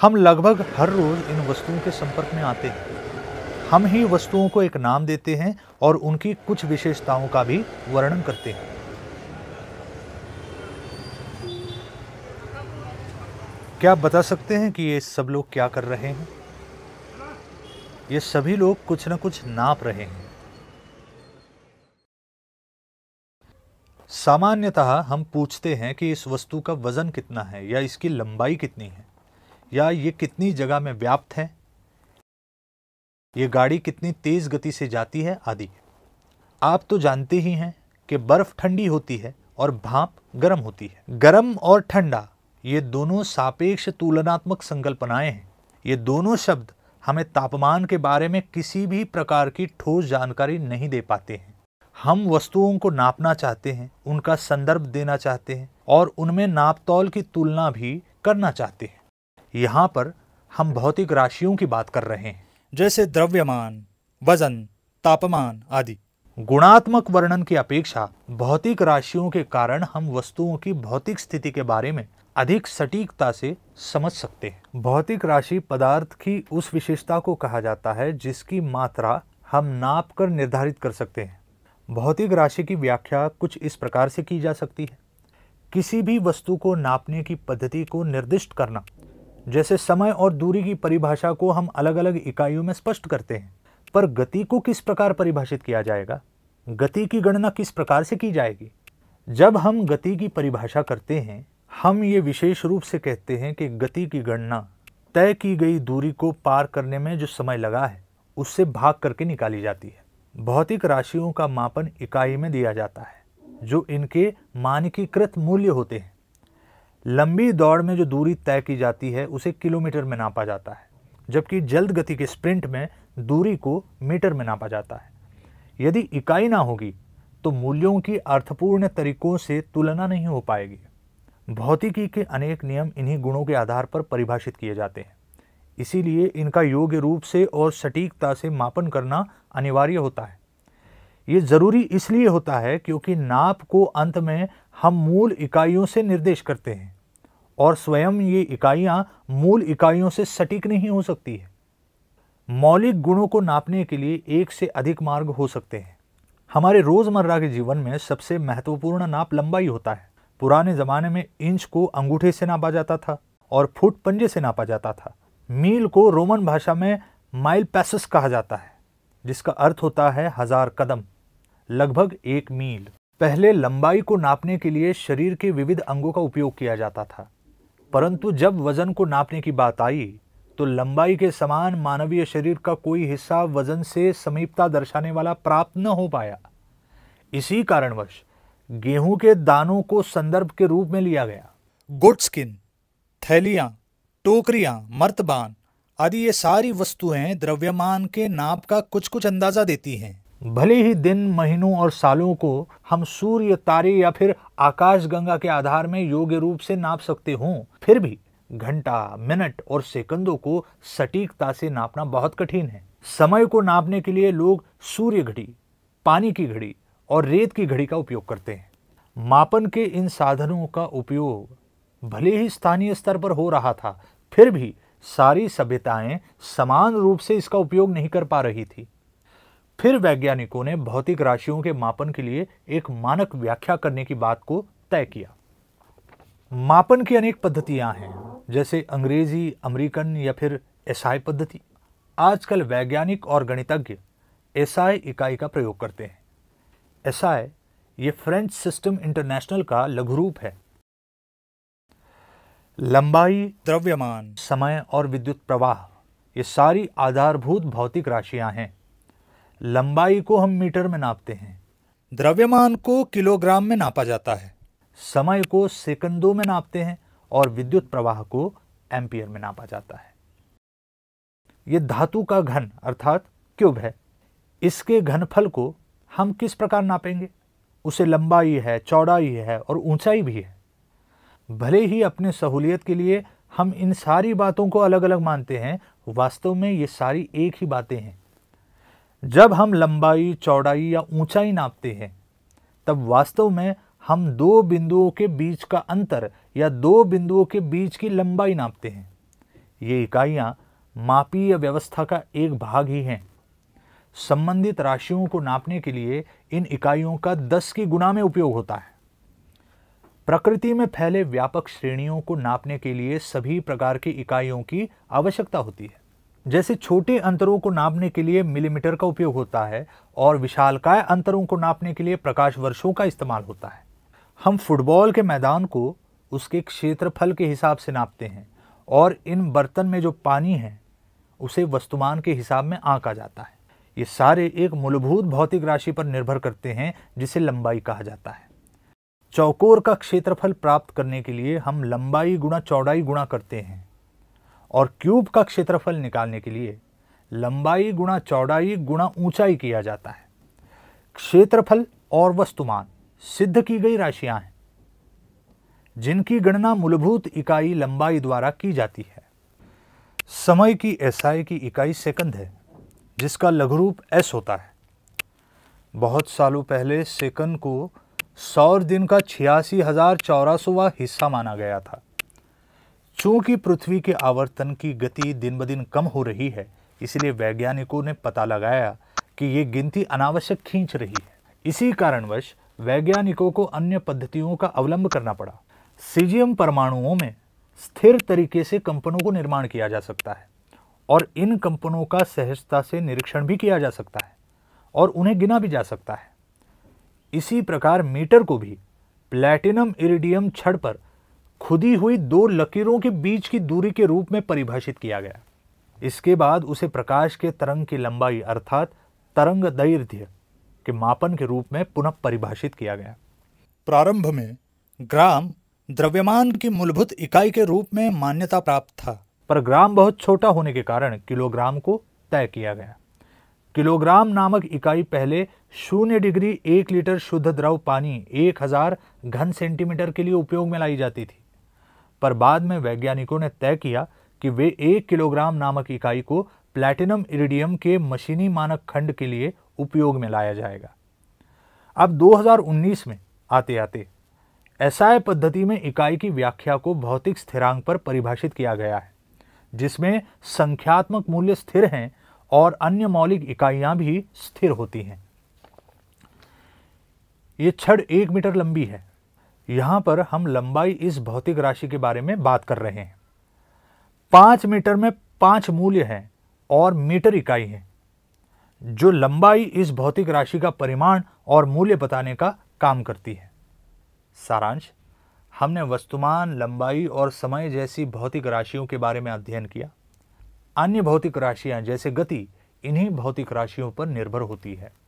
हम लगभग हर रोज़ इन वस्तुओं के संपर्क में आते हैं हम ही वस्तुओं को एक नाम देते हैं और उनकी कुछ विशेषताओं का भी वर्णन करते हैं क्या आप बता सकते हैं कि ये सब लोग क्या कर रहे हैं ये सभी लोग कुछ ना कुछ नाप रहे हैं सामान्यतः हम पूछते हैं कि इस वस्तु का वजन कितना है या इसकी लंबाई कितनी है या ये कितनी जगह में व्याप्त है ये गाड़ी कितनी तेज़ गति से जाती है आदि आप तो जानते ही हैं कि बर्फ़ ठंडी होती है और भाप गर्म होती है गर्म और ठंडा ये दोनों सापेक्ष तुलनात्मक संकल्पनाएं हैं ये दोनों शब्द हमें तापमान के बारे में किसी भी प्रकार की ठोस जानकारी नहीं दे पाते हैं हम वस्तुओं को नापना चाहते हैं उनका संदर्भ देना चाहते हैं और उनमें नापतौल की तुलना भी करना चाहते हैं यहाँ पर हम भौतिक राशियों की बात कर रहे हैं जैसे द्रव्यमान वजन तापमान आदि गुणात्मक वर्णन की अपेक्षा भौतिक राशियों के कारण हम वस्तुओं की भौतिक स्थिति के बारे में अधिक सटीकता से समझ सकते हैं भौतिक राशि पदार्थ की उस विशेषता को कहा जाता है जिसकी मात्रा हम नाप कर निर्धारित कर सकते हैं भौतिक राशि की व्याख्या कुछ इस प्रकार से की जा सकती है किसी भी वस्तु को नापने की पद्धति को निर्दिष्ट करना जैसे समय और दूरी की परिभाषा को हम अलग अलग इकाइयों में स्पष्ट करते हैं पर गति को किस प्रकार परिभाषित किया जाएगा गति की गणना किस प्रकार से की जाएगी जब हम गति की परिभाषा करते हैं हम ये विशेष रूप से कहते हैं कि गति की गणना तय की गई दूरी को पार करने में जो समय लगा है उससे भाग करके निकाली जाती है भौतिक राशियों का मापन इकाई में दिया जाता है जो इनके मानकीकृत मूल्य होते हैं लंबी दौड़ में जो दूरी तय की जाती है उसे किलोमीटर में नापा जाता है जबकि जल्द गति के स्प्रिंट में दूरी को मीटर में नापा जाता है यदि इकाई ना होगी तो मूल्यों की अर्थपूर्ण तरीकों से तुलना नहीं हो पाएगी भौतिकी के अनेक नियम इन्हीं गुणों के आधार पर परिभाषित किए जाते हैं इसीलिए इनका योग्य रूप से और सटीकता से मापन करना अनिवार्य होता है ये ज़रूरी इसलिए होता है क्योंकि नाप को अंत में हम मूल इकाइयों से निर्देश करते हैं और स्वयं ये इकाइयां मूल इकाइयों से सटीक नहीं हो सकती है मौलिक गुणों को नापने के लिए एक से अधिक मार्ग हो सकते हैं हमारे रोज़मर्रा के जीवन में सबसे महत्वपूर्ण नाप लंबाई होता है पुराने ज़माने में इंच को अंगूठे से नापा जाता था और फुट पंजे से नापा जाता था मील को रोमन भाषा में माइल पैसस कहा जाता है जिसका अर्थ होता है हज़ार कदम लगभग एक मील पहले लंबाई को नापने के लिए शरीर के विविध अंगों का उपयोग किया जाता था परंतु जब वजन को नापने की बात आई तो लंबाई के समान मानवीय शरीर का कोई हिस्सा वजन से समीपता दर्शाने वाला प्राप्त न हो पाया इसी कारणवश गेहूं के दानों को संदर्भ के रूप में लिया गया गुड स्किन थैलियां टोकरियां मर्तबान आदि ये सारी वस्तुएं द्रव्यमान के नाप का कुछ कुछ अंदाजा देती हैं भले ही दिन महीनों और सालों को हम सूर्य तारे या फिर आकाश गंगा के आधार में योग्य रूप से नाप सकते हों फिर भी घंटा मिनट और सेकंदों को सटीकता से नापना बहुत कठिन है समय को नापने के लिए लोग सूर्य घड़ी पानी की घड़ी और रेत की घड़ी का उपयोग करते हैं मापन के इन साधनों का उपयोग भले ही स्थानीय स्तर पर हो रहा था फिर भी सारी सभ्यताएं समान रूप से इसका उपयोग नहीं कर पा रही थी फिर वैज्ञानिकों ने भौतिक राशियों के मापन के लिए एक मानक व्याख्या करने की बात को तय किया मापन की अनेक पद्धतियां हैं जैसे अंग्रेजी अमेरिकन या फिर एसआई पद्धति आजकल वैज्ञानिक और गणितज्ञ एसआई इकाई का प्रयोग करते हैं एसआई ये फ्रेंच सिस्टम इंटरनेशनल का लघु रूप है लंबाई द्रव्यमान समय और विद्युत प्रवाह ये सारी आधारभूत भौतिक राशियां हैं लंबाई को हम मीटर में नापते हैं द्रव्यमान को किलोग्राम में नापा जाता है समय को सेकंडों में नापते हैं और विद्युत प्रवाह को एम्पियर में नापा जाता है यह धातु का घन अर्थात क्यूब है इसके घनफल को हम किस प्रकार नापेंगे उसे लंबाई है चौड़ाई है और ऊंचाई भी है भले ही अपने सहूलियत के लिए हम इन सारी बातों को अलग अलग मानते हैं वास्तव में ये सारी एक ही बातें हैं जब हम लंबाई चौड़ाई या ऊंचाई नापते हैं तब वास्तव में हम दो बिंदुओं के बीच का अंतर या दो बिंदुओं के बीच की लंबाई नापते हैं ये इकाइयाँ मापीय व्यवस्था का एक भाग ही हैं संबंधित राशियों को नापने के लिए इन इकाइयों का दस की गुना में उपयोग होता है प्रकृति में फैले व्यापक श्रेणियों को नापने के लिए सभी प्रकार की इकाइयों की आवश्यकता होती है जैसे छोटे अंतरों को नापने के लिए मिलीमीटर का उपयोग होता है और विशालकाय अंतरों को नापने के लिए प्रकाश वर्षों का इस्तेमाल होता है हम फुटबॉल के मैदान को उसके क्षेत्रफल के हिसाब से नापते हैं और इन बर्तन में जो पानी है उसे वस्तुमान के हिसाब में आंका जाता है ये सारे एक मूलभूत भौतिक राशि पर निर्भर करते हैं जिसे लंबाई कहा जाता है चौकोर का क्षेत्रफल प्राप्त करने के लिए हम लंबाई गुणा चौड़ाई गुणा करते हैं और क्यूब का क्षेत्रफल निकालने के लिए लंबाई गुणा चौड़ाई गुणा ऊंचाई किया जाता है क्षेत्रफल और वस्तुमान सिद्ध की गई राशियां हैं जिनकी गणना मूलभूत इकाई लंबाई द्वारा की जाती है समय की एसआई की इकाई सेकंड है जिसका लघु रूप एस होता है बहुत सालों पहले सेकंड को सौर दिन का छियासी हजार चौरासवा हिस्सा माना गया था चूंकि पृथ्वी के आवर्तन की गति दिन ब दिन कम हो रही है इसलिए वैज्ञानिकों ने पता लगाया कि ये गिनती अनावश्यक खींच रही है इसी कारणवश वैज्ञानिकों को अन्य पद्धतियों का अवलंब करना पड़ा सीजियम परमाणुओं में स्थिर तरीके से कंपनों को निर्माण किया जा सकता है और इन कंपनों का सहजता से निरीक्षण भी किया जा सकता है और उन्हें गिना भी जा सकता है इसी प्रकार मीटर को भी प्लैटिनम इरिडियम छड़ पर खुदी हुई दो लकीरों के बीच की दूरी के रूप में परिभाषित किया गया इसके बाद उसे प्रकाश के तरंग की लंबाई अर्थात तरंग दैर्घ्य के मापन के रूप में पुनः परिभाषित किया गया प्रारंभ में ग्राम द्रव्यमान की मूलभूत इकाई के रूप में मान्यता प्राप्त था पर ग्राम बहुत छोटा होने के कारण किलोग्राम को तय किया गया किलोग्राम नामक इकाई पहले शून्य डिग्री एक लीटर शुद्ध द्रव पानी एक हजार घन सेंटीमीटर के लिए उपयोग में लाई जाती थी पर बाद में वैज्ञानिकों ने तय किया कि वे एक किलोग्राम नामक इकाई को प्लैटिनम इरिडियम के मशीनी मानक खंड के लिए उपयोग में लाया जाएगा अब 2019 में आते आते एसआई पद्धति में इकाई की व्याख्या को भौतिक स्थिरांक पर परिभाषित किया गया है जिसमें संख्यात्मक मूल्य स्थिर हैं और अन्य मौलिक इकाइयां भी स्थिर होती हैं ये छड़ एक मीटर लंबी है यहाँ पर हम लंबाई इस भौतिक राशि के बारे में बात कर रहे हैं पाँच मीटर में पाँच मूल्य हैं और मीटर इकाई है जो लंबाई इस भौतिक राशि का परिमाण और मूल्य बताने का काम करती है सारांश हमने वस्तुमान लंबाई और समय जैसी भौतिक राशियों के बारे में अध्ययन किया अन्य भौतिक राशियां जैसे गति इन्हीं भौतिक राशियों पर निर्भर होती है